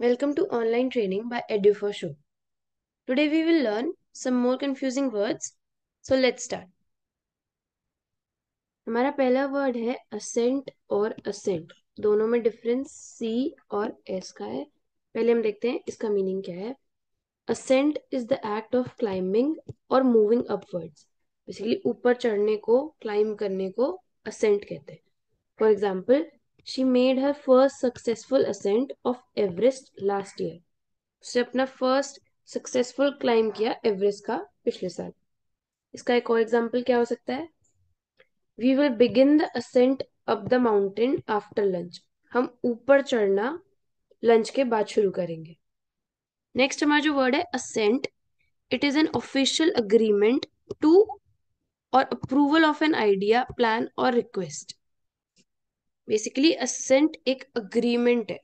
Welcome to online training by Show. Today we will learn some more confusing words. So let's start. हमारा पहला word है ascent और ascent दोनों में difference सी और एस का है पहले हम देखते हैं इसका मीनिंग क्या है ascent is the act of climbing और मूविंग अपवर्ड्स बेसिकली ऊपर चढ़ने को क्लाइंब करने को असेंट कहते हैं for example she made her first successful ascent of Everest last year. उसने अपना फर्स्ट सक्सेसफुल क्लाइम किया एवरेस्ट का पिछले साल इसका एक और एग्जाम्पल क्या हो सकता है we will begin the ascent up the mountain after lunch हम ऊपर चढ़ना लंच के बाद शुरू करेंगे नेक्स्ट हमारा जो वर्ड है assent it is an official agreement to और approval of an idea plan और रिक्वेस्ट बेसिकली असेंट एक अग्रीमेंट है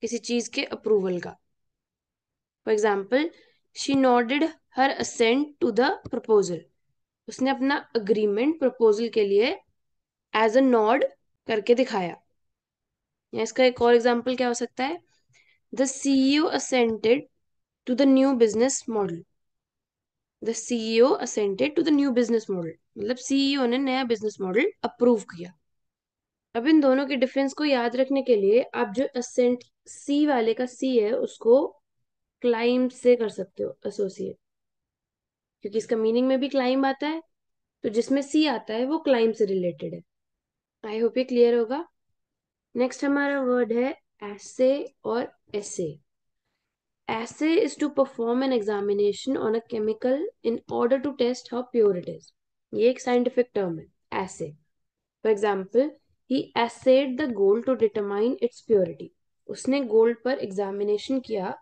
किसी चीज के अप्रूवल का for example she nodded her assent to the proposal उसने अपना अग्रीमेंट प्रपोजल के लिए एज अ नॉड करके दिखाया या इसका एक और एग्जाम्पल क्या हो सकता है the CEO assented to the new business model the CEO assented to the new business model मतलब सीईओ e ने नया बिजनेस मॉडल अप्रूव किया अब इन दोनों के डिफरेंस को याद रखने के लिए आप जो असेंट सी वाले का सी है उसको क्लाइंब से कर सकते हो एसोसिएट क्योंकि इसका मीनिंग में भी क्लाइंब आता है तो जिसमें सी आता है वो क्लाइंब से रिलेटेड है आई होप ये क्लियर होगा नेक्स्ट हमारा वर्ड है एसे और assay assay is to perform an examination on a chemical in order to test how pure it is ये एक साइंटिफिक टर्म है assay for example he assayed the gold to determine its purity उसने gold पर examination किया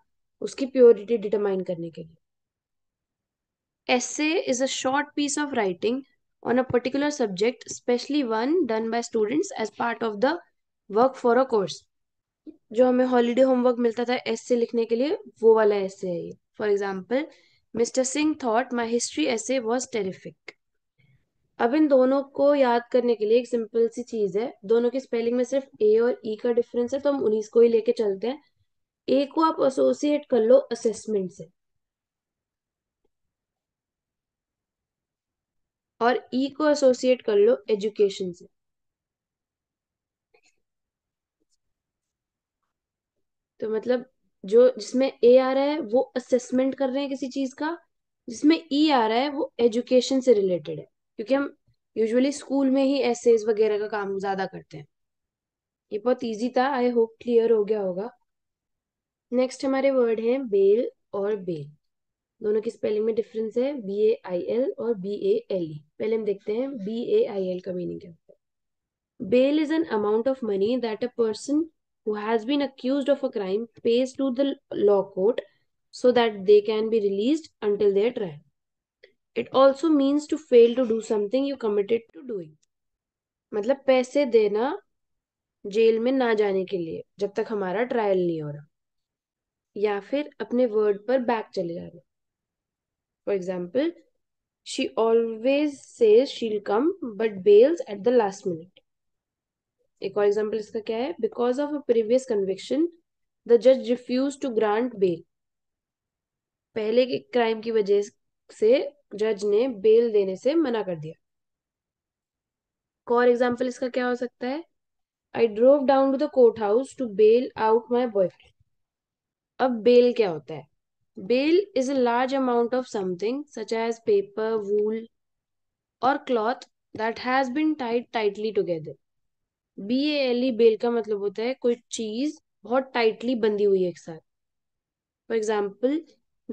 उसकी purity determine करने के लिए essay is a short piece of writing on a particular subject specially one done by students as part of the work for a course जो हमें holiday homework मिलता था एसे लिखने के लिए वो वाला एसे है ये for example mister Singh thought my history essay was terrific अब इन दोनों को याद करने के लिए एक सिंपल सी चीज है दोनों की स्पेलिंग में सिर्फ ए और ई e का डिफरेंस है तो हम उन्हीं को ही लेके चलते हैं ए को आप एसोसिएट कर लो असेसमेंट से और ई e को एसोसिएट कर लो एजुकेशन से तो मतलब जो जिसमें ए आ रहा है वो असेसमेंट कर रहे हैं किसी चीज का जिसमें ई e आ रहा है वो एजुकेशन से रिलेटेड है क्योंकि हम यूजुअली स्कूल में ही एस वगैरह का काम ज्यादा करते हैं ये बहुत इजी था आई होप क्लियर हो गया होगा नेक्स्ट हमारे वर्ड हैं बेल और बेल दोनों की स्पेलिंग में डिफरेंस है बी ए आई एल और बी ए एल ई पहले हम देखते हैं बी ए आई एल का मीनिंग क्या होता है bell is an amount of money that a person who has been accuse of a crime pays to the law court so that they can be release until their trial it also means to fail to do something you committed to doing मतलब पैसे देना jail में ना जाने के लिए जब तक हमारा ट्रायल नहीं हो रहा या फिर अपने वर्ड पर बैक चले जाना for example she always says she'll come but bails at the last minute एक और एग्जाम्पल इसका क्या है because of a previous conviction the जज रिफ्यूज टू ग्रांट बेल पहले के क्राइम की वजह से जज ने बेल देने से मना कर दिया और एग्जाम्पल इसका क्या हो सकता है I drove down to the court house to bail out my boyfriend अब बेल क्या होता है bell is a large amount of something such as paper wool और cloth that has been tight tightly together B L E bale का मतलब होता है कोई चीज बहुत टाइटली बंधी हुई है एक साथ for example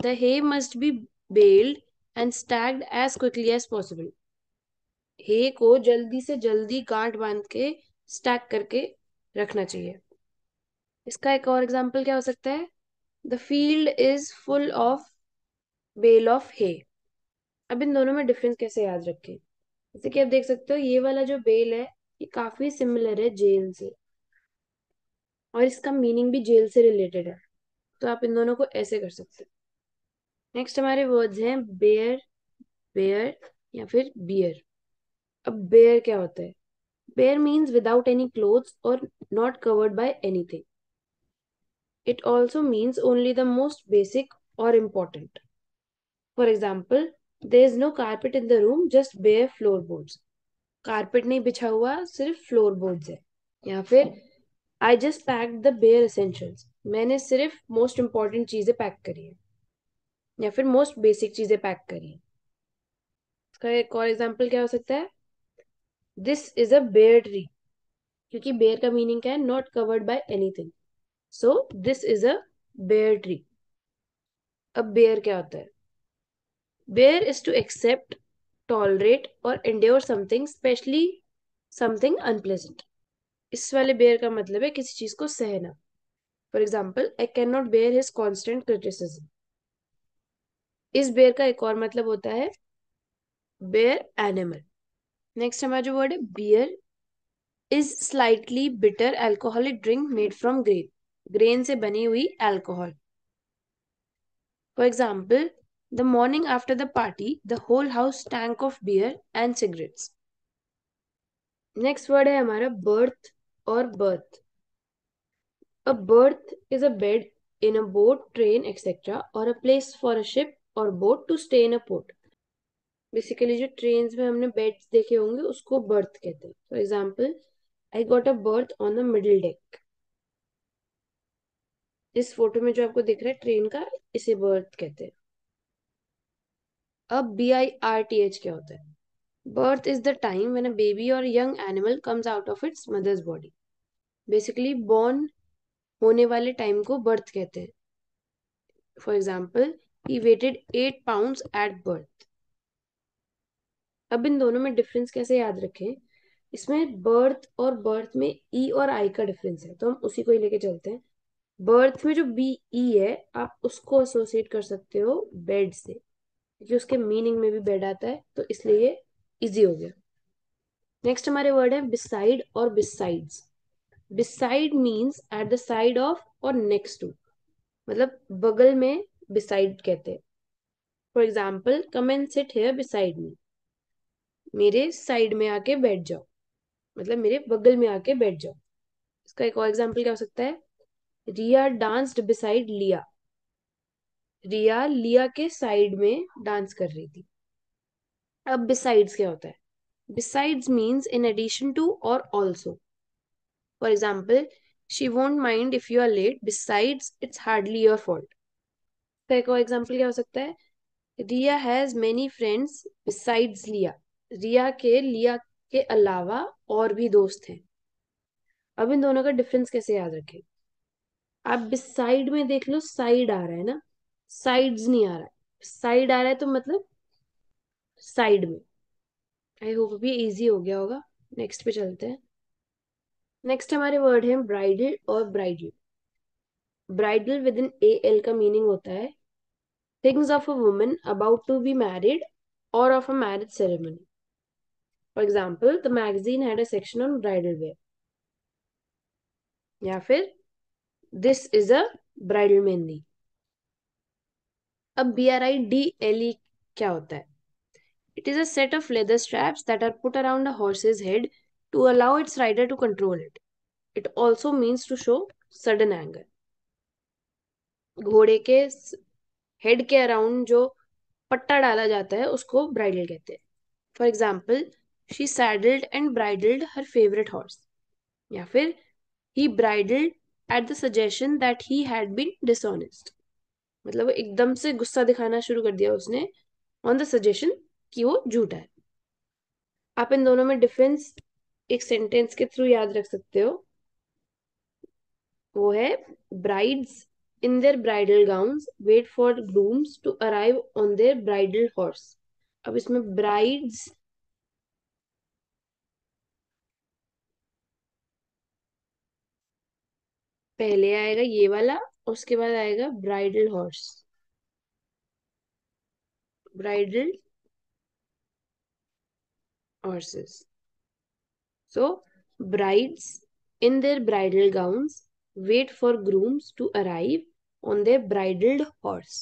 the hay must be baled and stacked as quickly as possible hay को जल्दी से जल्दी गांठ बांध के स्टैग करके रखना चाहिए इसका एक और एग्जाम्पल क्या हो सकता है the field is full of bale of hay अब इन दोनों में डिफरेंस कैसे याद रखें जैसे कि आप देख सकते हो ये वाला जो बेल है ये काफी सिमिलर है जेल से और इसका मीनिंग भी जेल से रिलेटेड है तो आप इन दोनों को ऐसे कर सकते हो नेक्स्ट हमारे वर्ड्स हैं बेयर बेयर या फिर बियर अब बेयर क्या होता है bare means without any cloth और not covered by anything it also means only the most basic और important for example there is no carpet in the room just bare floor boards carpet नहीं बिछा हुआ सिर्फ floor boards है या फिर I just pack the bare essentials मैंने सिर्फ मोस्ट इम्पॉर्टेंट चीजें पैक करी है या फिर मोस्ट बेसिक चीजें पैक करिए इसका एक और एग्जाम्पल क्या हो सकता है this is a bare tree क्योंकि बेयर का मीनिंग क्या है not covered by anything so this is a bare tree अब बेयर क्या होता है bear is to accept tolerate और endeavour something especially something unpleasant इस वाले बेयर का मतलब है किसी चीज को सहना for example I can not bear his constant criticism इस बेर का एक और मतलब होता है बेयर एनिमल नेक्स्ट हमारा जो वर्ड है beer is slightly bitter alcoholic drink made from grain grain से बनी हुई alcohol for example the morning after the party the whole house stank of beer and cigarettes next word है हमारा berth और berth a berth is a bed in a boat train etcetera और a place for a ship और boat to stay in a port basically जो train में हमने bed देखे होंगे उसको बर्थ कहते हैं for example I got a berth on a middle deck इस फोटो में जो आपको दिख रहा है ट्रेन का इसे बर्थ कहते हैं अब B I R T H क्या होता है birth is the time when a baby और young animal comes out of its mother's body basically born होने वाले टाइम को बर्थ कहते हैं for example he weighed eight pound at birth अब इन दोनों में डिफरेंस कैसे याद रखें इसमें बर्थ और बर्थ में ई e और आई का डिफरेंस है तो हम उसी को ही लेके चलते हैं बर्थ में जो बी ई e है आप उसको एसोसिएट कर सकते हो बेड से क्योंकि उसके मीनिंग में भी बेड आता है तो इसलिए ये इजी हो गया नेक्स्ट हमारे वर्ड है बिसाइड और besides beside means at the side of और नेक्स्ट टू मतलब बगल में बिसाइड कहते हैं for example come and sit here beside me मेरे साइड में आके बैठ जाओ मतलब मेरे बगल में आके बैठ जाओ इसका एक और एग्जाम्पल क्या हो सकता है रिया डांस्ड बिसाइड लिया रिया लिया के साइड में डांस कर रही थी अब बिसाइड्स क्या होता है besides means in addition to और also for example she won't mind if you are late besides it's hardly your fault सकता है और एग्जाम्पल क्या हो सकता है Riya has many friends besides Liya Riya के लिया के अलावा और भी दोस्त हैं अब इन दोनों का डिफरेंस कैसे याद रखें आप बिसाइड में देख लो साइड आ रहा है ना साइड्स नहीं आ रहा है साइड आ रहा है तो मतलब साइड में आई होप अभी इजी हो गया होगा नेक्स्ट पे चलते हैं नेक्स्ट हमारे वर्ड है ब्राइडल और bridle bridal with an A L का मीनिंग होता है things of a woman about to be married or of a marriage ceremony. For example, the magazine had a section on bridal wear. Yeah, fir, this is a bridal mehndi. A B-R-I-D-L-E kya hota hai? It is a set of leather straps that are put around a horse's head to allow its rider to control it. It also means to show sudden anger. घोड़े के head के around जो पट्टा डाला जाता है उसको bridle कहते हैं for example she saddled and bridled her favourite horse या फिर he bridled at the suggestion that he had been dishonest मतलब वो एकदम से गुस्सा दिखाना शुरू कर दिया उसने ऑन द सजेशन कि वो झूठा है आप इन दोनों में डिफरेंस एक सेंटेंस के थ्रू याद रख सकते हो वो है brides in their bridal gowns wait for grooms to arrive on their bridal horse अब इसमें brides पहले आएगा ये वाला उसके बाद आएगा bridal horse, bridal horses. So, brides in their bridal gowns wait for grooms to arrive on the bridled horse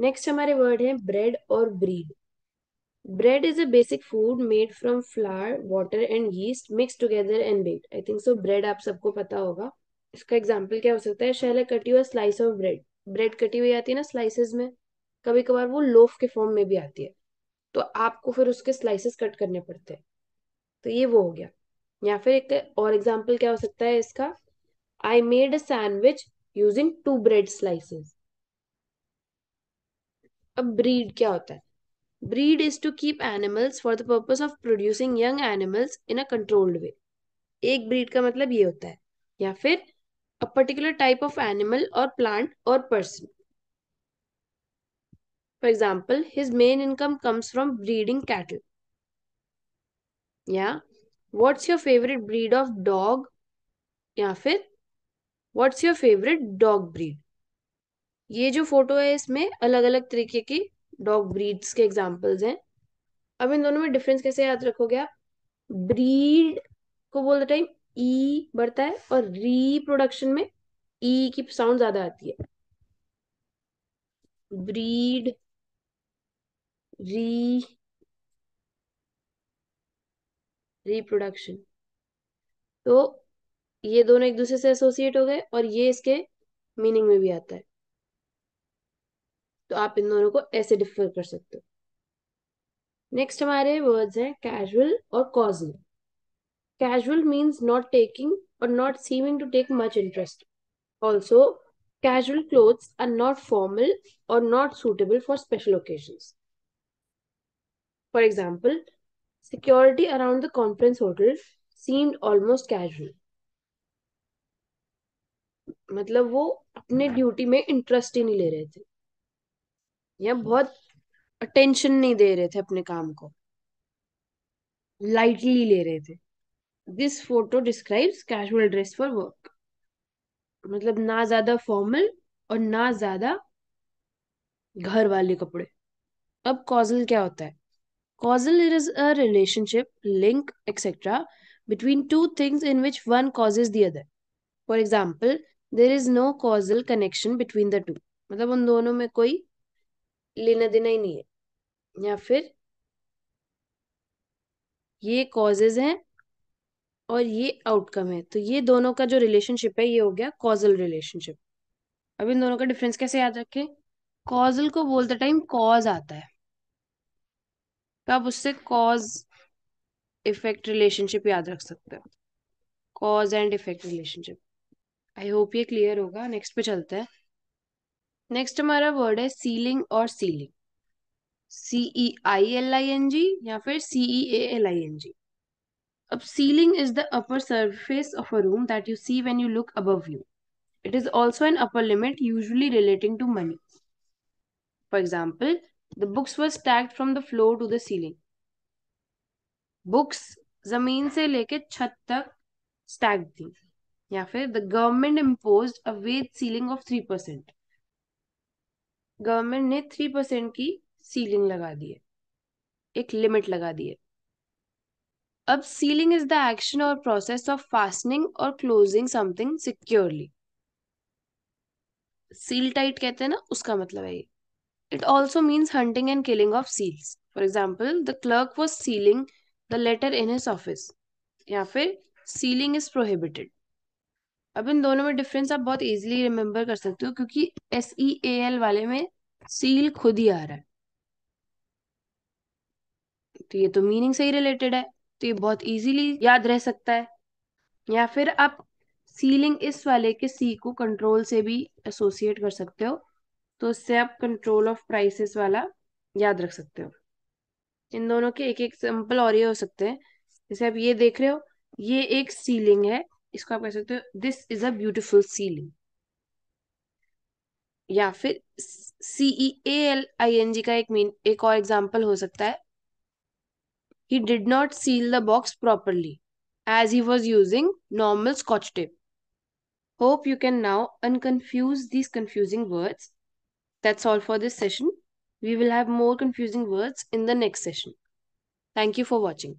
next हमारे वर्ड है ब्रेड और breed bread is a basic food made from flour water and yeast mix together and baked I think so bread आप सबको पता होगा इसका example क्या हो सकता है शैल कटी हुआ स्लाइस ऑफ ब्रेड ब्रेड कटी हुई आती है ना स्लाइसेस में कभी कभार वो लोफ के फॉर्म में भी आती है तो आपको फिर उसके स्लाइसेस कट करने पड़ते हैं तो ये वो हो गया या फिर एक और एग्जाम्पल क्या हो सकता है इसका I made a sandwich using two bread slices. A breed kya hota hai? Breed is to keep animals for the purpose of producing young animals in a controlled way. एक breed का मतलब ये a particular type of animal or plant or person. For example, his main income comes from breeding cattle. Yeah. What's your favorite breed of dog? या what's your favourite dog breed ये जो photo है इसमें अलग अलग तरीके की dog breeds के एग्जाम्पल्स हैं अब इन दोनों में डिफरेंस कैसे याद रखोगे आप ब्रीड को बोलते टाइम ई बढ़ता है और रीप्रोडक्शन में ई e की साउंड ज्यादा आती है ब्रीड री रिप्रोडक्शन तो ये दोनों एक दूसरे से एसोसिएट हो गए और ये इसके मीनिंग में भी आता है तो आप इन दोनों को ऐसे डिफर कर सकते हो नेक्स्ट हमारे वर्ड्स हैं कैजुअल और causal casual means not taking और not seeming to take much interest also casual clothes are not formal और not suitable for special occasion for example security around the conference hotel seemed almost casual मतलब वो अपने duty हाँ। में interest ही नहीं ले रहे थे या अच्छा। बहुत अटेंशन नहीं दे रहे थे अपने काम को लाइटली ले रहे थे this photo describes casual dress for work मतलब ना ज्यादा फॉर्मल और ना ज्यादा घर वाले कपड़े अब कॉजल क्या होता है causal it is a relationship link etcetera between two things in which one causes the other for example there is no causal connection between the two मतलब उन दोनों में कोई लेना देना ही नहीं है या फिर ये कॉजेज हैं और ये आउटकम है तो ये दोनों का जो रिलेशनशिप है ये हो गया कॉजल रिलेशनशिप अब इन दोनों का डिफरेंस कैसे याद रखें कॉजल को बोलते टाइम कॉज आता है तो आप उससे कॉज इफेक्ट रिलेशनशिप याद रख सकते हो cause and effect relationship I hope ये क्लियर होगा नेक्स्ट पे चलते हैं नेक्स्ट हमारा वर्ड है सीलिंग और sealing C E I L I N G या फिर C E L I N G अब ceiling is the upper surface of a room that you see when you look above you it is also an upper limit usually relating to money for example the books were stacked from the floor to the ceiling books जमीन से लेके छत तक stack थी या फिर the government impose a wage ceiling of three percent government ने three percent की सीलिंग लगा दी है एक लिमिट लगा दी है अब सीलिंग इज द एक्शन और प्रोसेस ऑफ फास्टनिंग और closing something securely seal tight कहते हैं ना उसका मतलब है ये it also means hunting and killing of seals for example the clerk was sealing the letter in his office या फिर सीलिंग इज प्रोहिबिटेड अब इन दोनों में डिफरेंस आप बहुत इजीली रिमेम्बर कर सकते हो क्योंकि एस ई ए एल वाले में सील खुद ही आ रहा है तो ये तो मीनिंग से ही रिलेटेड है तो ये बहुत इजीली याद रह सकता है या फिर आप सीलिंग इस वाले के सी को कंट्रोल से भी एसोसिएट कर सकते हो तो उससे आप कंट्रोल ऑफ प्राइसेस वाला याद रख सकते हो इन दोनों के एक एक एग्जाम्पल और ये हो सकते हैं जैसे आप ये देख रहे हो ये एक सीलिंग है इसको आप कह सकते हो this is a beautiful ceiling या फिर C E A L I N G का एक मीन एक और एग्जाम्पल हो सकता है he did not seal the box properly as he was using normal scotch tape hope you can now unconfuse these confusing words that's all for this session we will have more confusing words in the next session thank you for watching